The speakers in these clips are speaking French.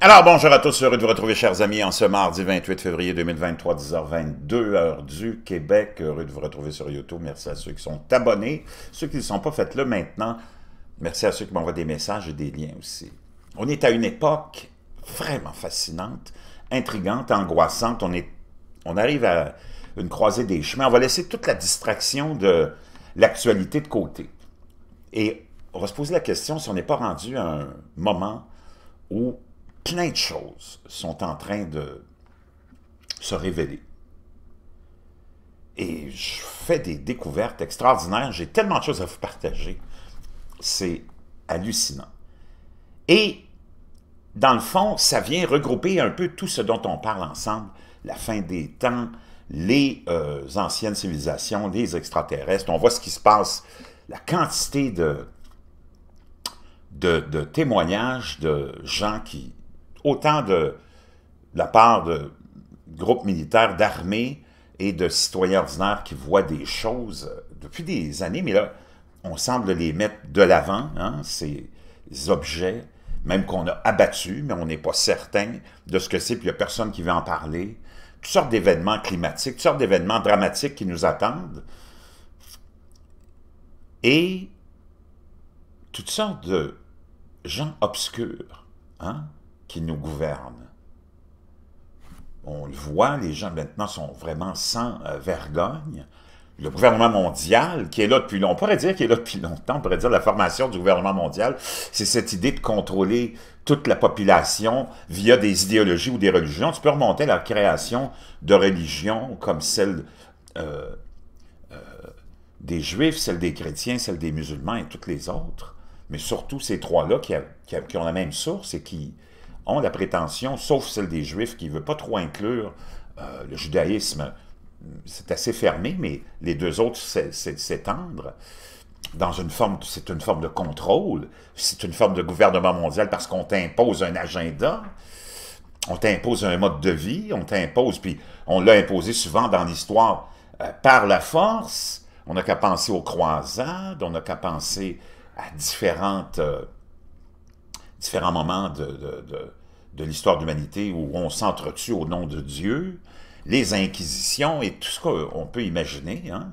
Alors, bonjour à tous, heureux de vous retrouver, chers amis, en ce mardi 28 février 2023, 10h22, heure du Québec. Heureux de vous retrouver sur YouTube. Merci à ceux qui sont abonnés. Ceux qui ne sont pas, faites-le maintenant. Merci à ceux qui m'envoient des messages et des liens aussi. On est à une époque vraiment fascinante, intrigante, angoissante. On, est, on arrive à une croisée des chemins. On va laisser toute la distraction de l'actualité de côté. Et on va se poser la question si on n'est pas rendu à un moment où plein de choses sont en train de se révéler. Et je fais des découvertes extraordinaires. J'ai tellement de choses à vous partager. C'est hallucinant. Et dans le fond, ça vient regrouper un peu tout ce dont on parle ensemble, la fin des temps, les euh, anciennes civilisations, les extraterrestres. On voit ce qui se passe, la quantité de, de témoignages de gens qui, autant de, la part de groupes militaires, d'armées et de citoyens ordinaires qui voient des choses depuis des années, mais là, on semble les mettre de l'avant, hein, ces objets, même qu'on a abattus, mais on n'est pas certain de ce que c'est, puis il n'y a personne qui veut en parler. Toutes sortes d'événements climatiques, toutes sortes d'événements dramatiques qui nous attendent. Et toutes sortes de gens obscurs, hein, qui nous gouverne. On le voit, les gens maintenant sont vraiment sans euh, vergogne. Le gouvernement mondial, qui est là depuis longtemps, on pourrait dire qu'il est là depuis longtemps, on pourrait dire la formation du gouvernement mondial, c'est cette idée de contrôler toute la population via des idéologies ou des religions. Tu peux remonter à la création de religions comme celle euh, euh, des Juifs, celle des chrétiens, celle des musulmans et toutes les autres. Mais surtout ces trois-là qui, ont la même source et qui, ont la prétention, sauf celle des Juifs, qui ne veut pas trop inclure euh, le judaïsme, euh, c'est assez fermé, mais les deux autres c'est s'étendre dans une forme, c'est une forme de contrôle, c'est une forme de gouvernement mondial parce qu'on t'impose un agenda, on t'impose un mode de vie, on t'impose, puis on l'a imposé souvent dans l'histoire euh, par la force. On n'a qu'à penser aux croisades, on n'a qu'à penser à différentes, différents moments de, de l'histoire de l'humanité où on s'entretue au nom de Dieu, les inquisitions et tout ce qu'on peut imaginer. Hein.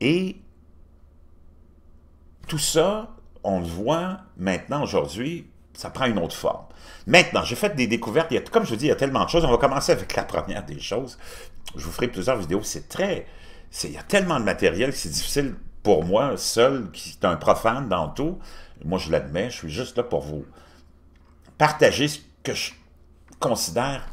Et tout ça, on le voit maintenant, aujourd'hui, ça prend une autre forme. Maintenant, j'ai fait des découvertes, comme je vous dis, il y a tellement de choses, on va commencer avec la première des choses. Je vous ferai plusieurs vidéos, c'est très... Il y a tellement de matériel que c'est difficile pour moi, seul, qui est un profane dans tout. Moi, je l'admets, je suis juste là pour vous partager ce que je considère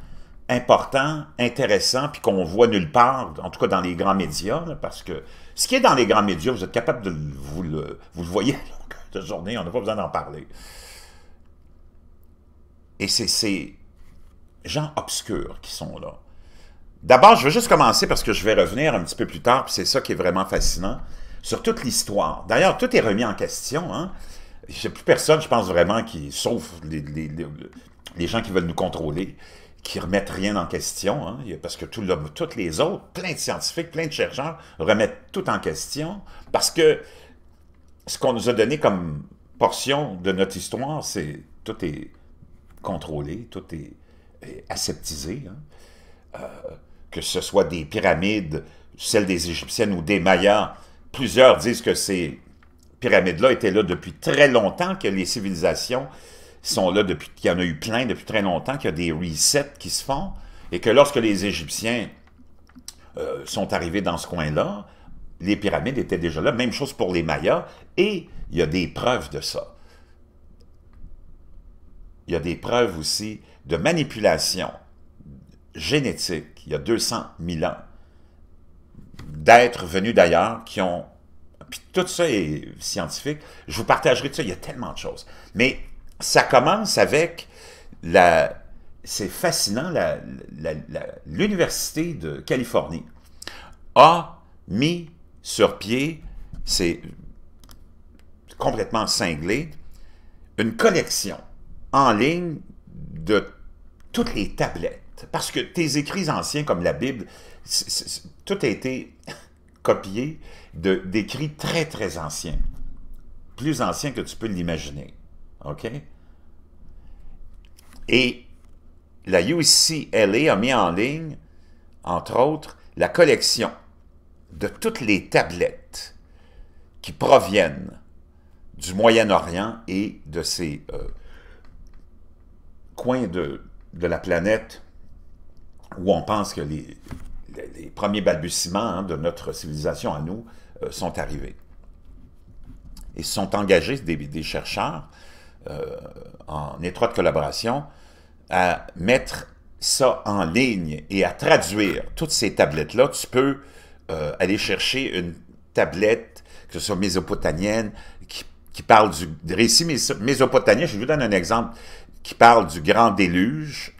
important, intéressant, puis qu'on voit nulle part, en tout cas dans les grands médias, parce que ce qui est dans les grands médias, vous êtes capable de vous le, vous le voyez De longueur journée, on n'a pas besoin d'en parler. Et c'est ces gens obscurs qui sont là. D'abord, je veux juste commencer parce que je vais revenir un petit peu plus tard, puis c'est ça qui est vraiment fascinant, sur toute l'histoire. D'ailleurs, tout est remis en question. Hein? Je sais plus personne, je pense vraiment, qui, sauf les, gens qui veulent nous contrôler, qui remettent rien en question, hein. parce que tout toutes les autres, plein de scientifiques, plein de chercheurs, remettent tout en question, parce que ce qu'on nous a donné comme portion de notre histoire, c'est tout est contrôlé, tout est, aseptisé, hein. euh, que ce soit des pyramides, celles des Égyptiennes ou des Mayas, plusieurs disent que c'est pyramides-là étaient là depuis très longtemps, que les civilisations sont là depuis, qu'il y en a eu plein depuis très longtemps, qu'il y a des resets qui se font, et que lorsque les Égyptiens euh, sont arrivés dans ce coin-là, les pyramides étaient déjà là. Même chose pour les Mayas, et il y a des preuves de ça. Il y a des preuves aussi de manipulation génétique, il y a 200 000 ans, d'êtres venus d'ailleurs qui ont puis tout ça est scientifique. Je vous partagerai de ça. Il y a tellement de choses. Mais ça commence avec la. C'est fascinant. L'Université de Californie a mis sur pied, c'est complètement cinglé, une collection en ligne de toutes les tablettes. Parce que tes écrits anciens comme la Bible, tout a été copié d'écrits très, très anciens. Plus anciens que tu peux l'imaginer. OK? Et la UCLA a mis en ligne, entre autres, la collection de toutes les tablettes qui proviennent du Moyen-Orient et de ces euh, coins de, de la planète où on pense que les, les premiers balbutiements hein, de notre civilisation à nous euh, sont arrivés. Et sont engagés des, chercheurs euh, en étroite collaboration à mettre ça en ligne et à traduire toutes ces tablettes-là. Tu peux euh, aller chercher une tablette, que ce soit mésopotamienne, qui, parle du récit mésopotamien. Je vous donne un exemple qui parle du grand déluge.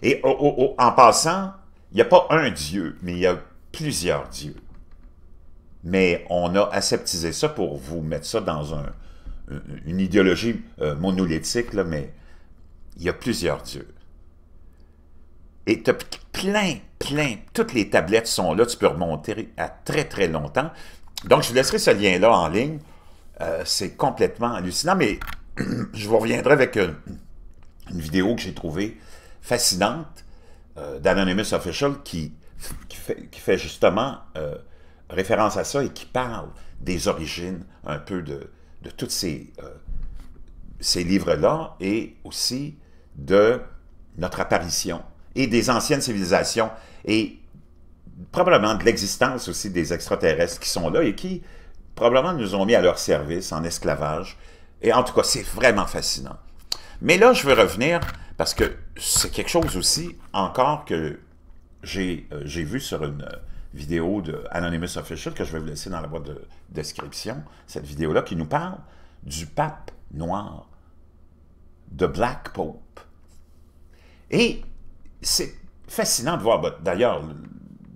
Et oh, oh, oh, en passant, il n'y a pas un Dieu, mais il y a plusieurs dieux. Mais on a aseptisé ça pour vous mettre ça dans une idéologie euh, monolithique, mais il y a plusieurs dieux. Et tu as plein, plein, toutes les tablettes sont là, tu peux remonter à très, très longtemps. Donc, je vous laisserai ce lien-là en ligne. Euh, c'est complètement hallucinant, mais je vous reviendrai avec euh, une vidéo que j'ai trouvée fascinante euh, d'Anonymous Official qui, qui, fait, justement euh, référence à ça et qui parle des origines un peu de, de tous ces, euh, ces livres-là et aussi de notre apparition et des anciennes civilisations et probablement de l'existence aussi des extraterrestres qui sont là et qui probablement nous ont mis à leur service en esclavage. Et en tout cas, c'est vraiment fascinant. Mais là, je veux revenir parce que c'est quelque chose aussi, encore que j'ai euh, vu sur une euh, vidéo de Anonymous Official que je vais vous laisser dans la boîte de description, cette vidéo-là qui nous parle du pape noir, de Black Pope. Et c'est fascinant de voir, ben, d'ailleurs,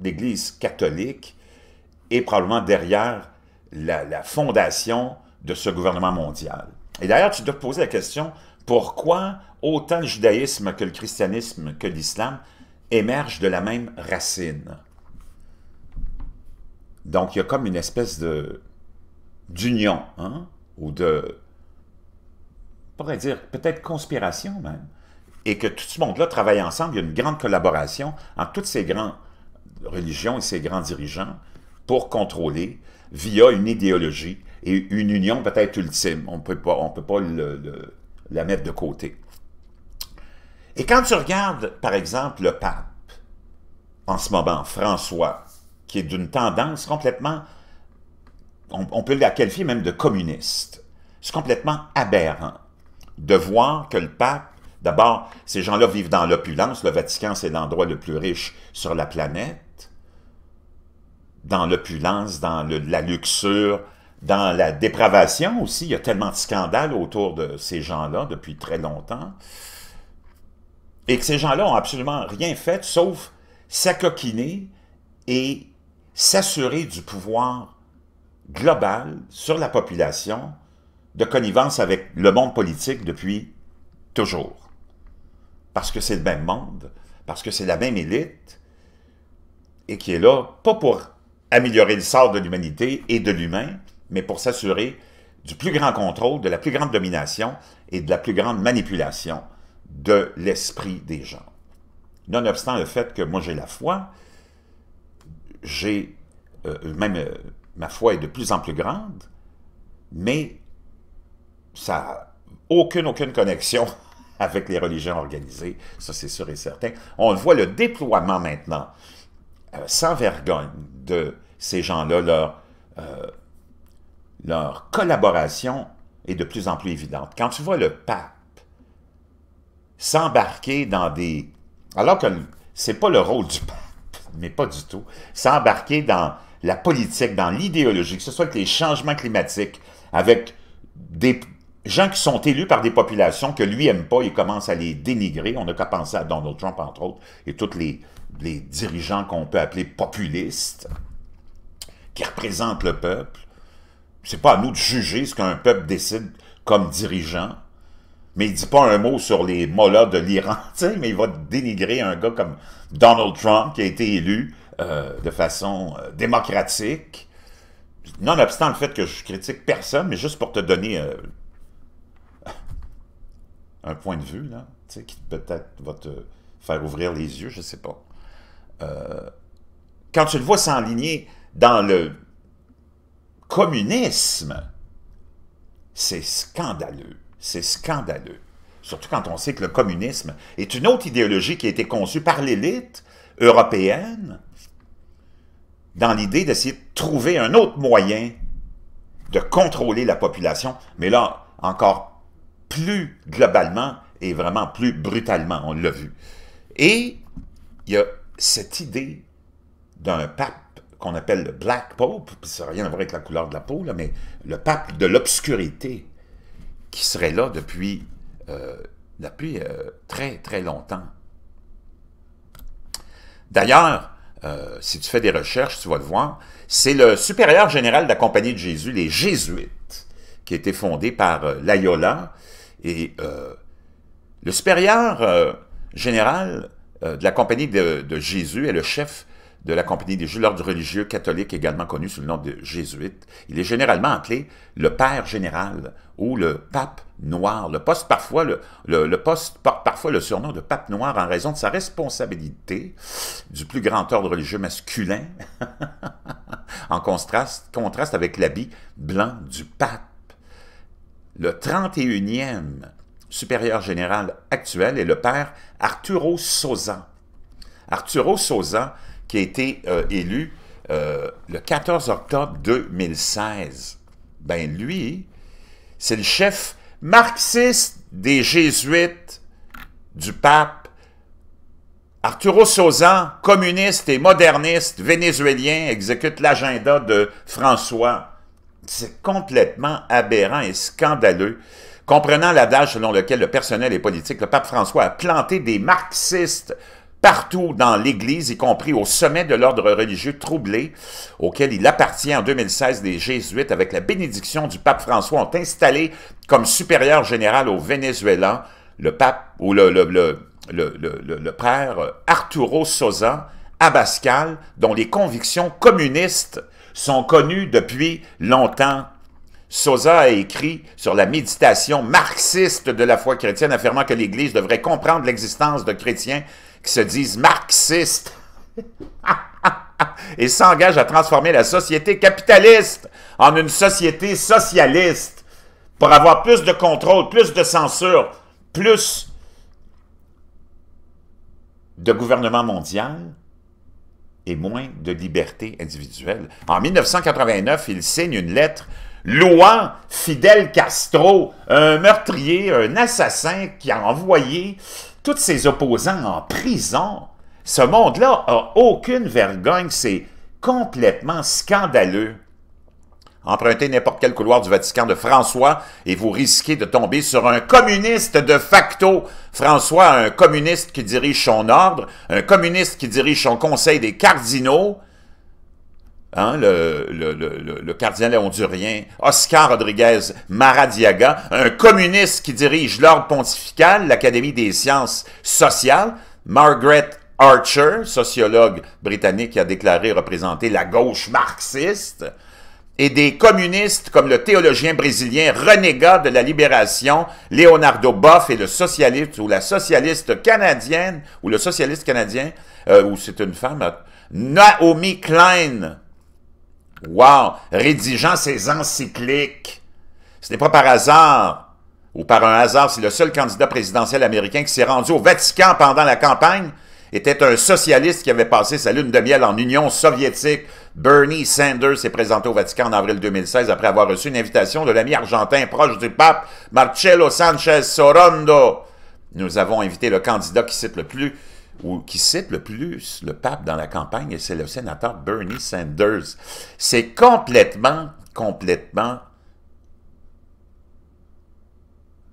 l'Église catholique est probablement derrière la, la fondation de ce gouvernement mondial. Et d'ailleurs, tu dois te poser la question, pourquoi autant le judaïsme que le christianisme que l'islam émergent de la même racine? Donc, il y a comme une espèce de d'union, hein? ou de, on pourrait dire, peut-être conspiration même, et que tout ce monde-là travaille ensemble, il y a une grande collaboration entre toutes ces grandes religions et ces grands dirigeants pour contrôler via une idéologie et une union peut-être ultime. On ne peut pas, on peut pas le la mettre de côté. Et quand tu regardes, par exemple, le pape, en ce moment, François, qui est d'une tendance complètement, on, peut la qualifier même de communiste, c'est complètement aberrant de voir que le pape, d'abord, ces gens-là vivent dans l'opulence, le Vatican, c'est l'endroit le plus riche sur la planète, dans l'opulence, dans la luxure, dans la dépravation aussi. Il y a tellement de scandales autour de ces gens-là depuis très longtemps. Et que ces gens-là n'ont absolument rien fait sauf s'acoquiner et s'assurer du pouvoir global sur la population de connivence avec le monde politique depuis toujours. Parce que c'est le même monde, parce que c'est la même élite, et qui est là, pas pour améliorer le sort de l'humanité et de l'humain, mais pour s'assurer du plus grand contrôle, de la plus grande domination et de la plus grande manipulation de l'esprit des gens. Nonobstant le fait que moi j'ai la foi, j'ai euh, même euh, ma foi est de plus en plus grande, mais ça n'a aucune, aucune connexion avec les religions organisées, ça c'est sûr et certain. On voit le déploiement maintenant, euh, sans vergogne, de ces gens-là, leur leur collaboration est de plus en plus évidente. Quand tu vois le pape s'embarquer dans des... Alors que c'est pas le rôle du pape, mais pas du tout, s'embarquer dans la politique, dans l'idéologie, que ce soit avec les changements climatiques, avec des gens qui sont élus par des populations que lui aime pas, il commence à les dénigrer. On n'a qu'à penser à Donald Trump, entre autres, et tous les, les dirigeants qu'on peut appeler populistes, qui représentent le peuple. C'est pas à nous de juger ce qu'un peuple décide comme dirigeant. Mais il dit pas un mot sur les mollas de l'Iran, mais il va dénigrer un gars comme Donald Trump qui a été élu euh, de façon euh, démocratique. Nonobstant le fait que je critique personne, mais juste pour te donner euh, un point de vue, là, qui peut-être va te faire ouvrir les yeux, je sais pas. quand tu le vois s'enligner dans le communisme. C'est scandaleux. C'est scandaleux. Surtout quand on sait que le communisme est une autre idéologie qui a été conçue par l'élite européenne dans l'idée d'essayer de trouver un autre moyen de contrôler la population, mais là, encore plus globalement et vraiment plus brutalement, on l'a vu. Et il y a cette idée d'un pape qu'on appelle le Black Pope, puis ça n'a rien à voir avec la couleur de la peau, mais le pape de l'obscurité, qui serait là depuis, euh, depuis euh, très, très longtemps. D'ailleurs, euh, si tu fais des recherches, tu vas le voir, c'est le supérieur général de la Compagnie de Jésus, les Jésuites, qui a été fondé par l'Ayola. et le supérieur général de la Compagnie de, de Jésus est le chef de la Compagnie des jésuites l'ordre religieux catholique également connu sous le nom de jésuite. Il est généralement appelé le Père général ou le Pape noir. Le poste, parfois, le, poste porte parfois le surnom de Pape noir en raison de sa responsabilité du plus grand ordre religieux masculin, en contraste, contraste avec l'habit blanc du Pape. Le 31e supérieur général actuel est le Père Arturo Sosa. Arturo Sosa qui a été euh, élu euh, le 14 octobre 2016. Ben lui, c'est le chef marxiste des jésuites du pape, Arturo Sozan, communiste et moderniste vénézuélien, exécute l'agenda de François. C'est complètement aberrant et scandaleux. Comprenant l'adage selon lequel le personnel et politique, le pape François a planté des marxistes partout dans l'Église, y compris au sommet de l'ordre religieux troublé, auquel il appartient en 2016, les Jésuites, avec la bénédiction du pape François, ont installé comme supérieur général au Venezuela le pape ou le, le, le, le père Arturo Sosa Abascal, dont les convictions communistes sont connues depuis longtemps Sosa a écrit sur la méditation marxiste de la foi chrétienne, affirmant que l'Église devrait comprendre l'existence de chrétiens qui se disent marxistes et s'engagent à transformer la société capitaliste en une société socialiste pour avoir plus de contrôle, plus de censure, plus de gouvernement mondial et moins de liberté individuelle. En 1989, il signe une lettre louant Fidel Castro, un meurtrier, un assassin qui a envoyé tous ses opposants en prison. Ce monde-là a aucune vergogne, c'est complètement scandaleux. Empruntez n'importe quel couloir du Vatican de François et vous risquez de tomber sur un communiste de facto. François, un communiste qui dirige son ordre, un communiste qui dirige son conseil des cardinaux, Hein, le, le, le, le, cardinal hondurien, Oscar Rodriguez Maradiaga, un communiste qui dirige l'ordre pontifical, l'Académie des sciences sociales, Margaret Archer, sociologue britannique qui a déclaré représenter la gauche marxiste, et des communistes comme le théologien brésilien renégat de la libération, Leonardo Boff, et le socialiste ou la socialiste canadienne, ou le socialiste canadien, euh, ou c'est une femme, Naomi Klein, Wow! Rédigeant ses encycliques. Ce n'est pas par hasard ou par un hasard si le seul candidat présidentiel américain qui s'est rendu au Vatican pendant la campagne était un socialiste qui avait passé sa lune de miel en Union soviétique. Bernie Sanders s'est présenté au Vatican en avril 2016 après avoir reçu une invitation de l'ami argentin proche du pape, Marcelo Sanchez Sorondo. Nous avons invité le candidat qui cite le plus ou qui cite le plus le pape dans la campagne, c'est le sénateur Bernie Sanders. C'est complètement, complètement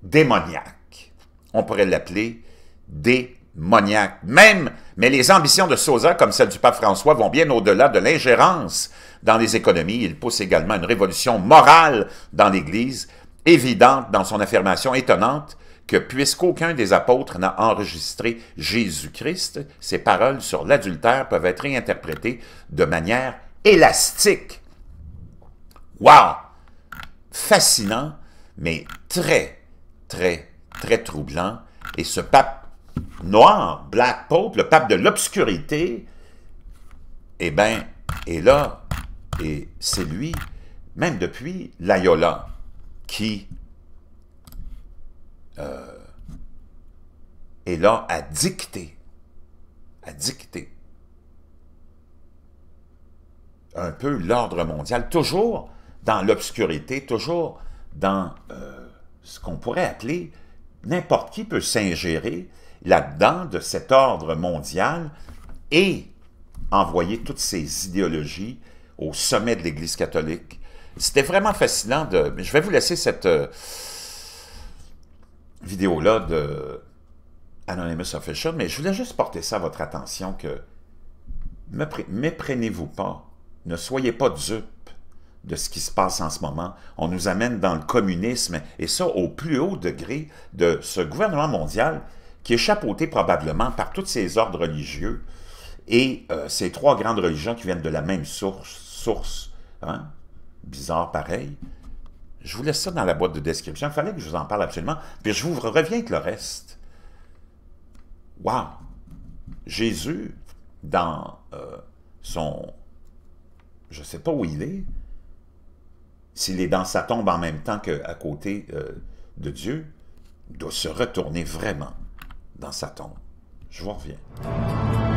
démoniaque. On pourrait l'appeler démoniaque. Même, mais les ambitions de Sosa, comme celles du pape François, vont bien au-delà de l'ingérence dans les économies. Il pousse également une révolution morale dans l'Église, évidente dans son affirmation étonnante que puisqu'aucun des apôtres n'a enregistré Jésus-Christ, ses paroles sur l'adultère peuvent être réinterprétées de manière élastique. Wow! Fascinant, mais très, très, très troublant. Et ce pape noir, Black Pope, le pape de l'obscurité, eh bien, est là, et c'est lui, même depuis l'Ayola, qui euh, et est là à dicter, à dicter un peu l'ordre mondial, toujours dans l'obscurité, toujours dans euh, ce qu'on pourrait appeler, n'importe qui peut s'ingérer là-dedans de cet ordre mondial et envoyer toutes ces idéologies au sommet de l'Église catholique. C'était vraiment fascinant de... Je vais vous laisser cette... Euh, vidéo-là de Anonymous Official, mais je voulais juste porter ça à votre attention que méprenez-vous pas, ne soyez pas dupes de ce qui se passe en ce moment. On nous amène dans le communisme, et ça au plus haut degré de ce gouvernement mondial qui est chapeauté probablement par tous ces ordres religieux et euh, ces trois grandes religions qui viennent de la même source, source hein? bizarre pareil, je vous laisse ça dans la boîte de description. Il fallait que je vous en parle absolument. Puis je vous reviens avec le reste. Wow! Jésus, dans euh, son... Je ne sais pas où il est. S'il est dans sa tombe en même temps qu'à côté euh, de Dieu, doit se retourner vraiment dans sa tombe. Je vous reviens.